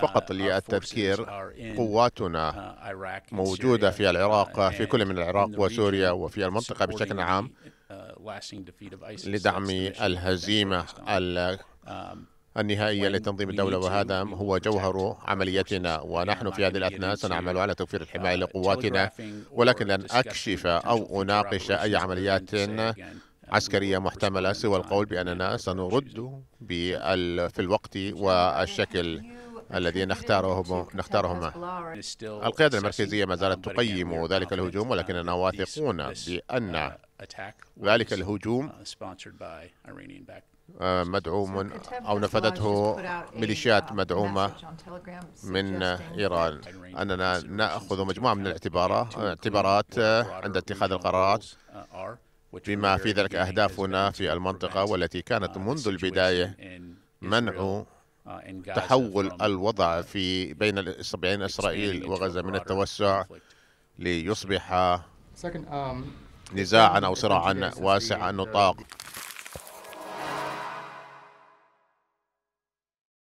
فقط uh, للتذكير قواتنا uh, موجودة في العراق في كل من العراق وسوريا وفي المنطقة بشكل عام uh, لدعم الهزيمة um, النهائية لتنظيم الدولة وهذا هو جوهر عمليتنا ونحن في هذه الأثناء سنعمل على توفير الحماية لقواتنا ولكن لن أكشف أو أناقش أي عمليات عسكرية محتملة سوى القول بأننا سنرد في الوقت والشكل الذين اختارهم نختارهم القيادة المركزية ما زالت تقيم ذلك الهجوم ولكننا واثقون بأن ذلك الهجوم آه، مدعوم أو نفذته ميليشيات مدعومة من إيران أننا نأخذ مجموعة من الاعتبارات آه، عند اتخاذ القرارات بما في ذلك أهدافنا في المنطقة والتي كانت منذ البداية منع آه، تحول الوضع في بين الصبيين إسرائيل وغزة من التوسع ليصبح um, نزاعا أو صراعا واسع النطاق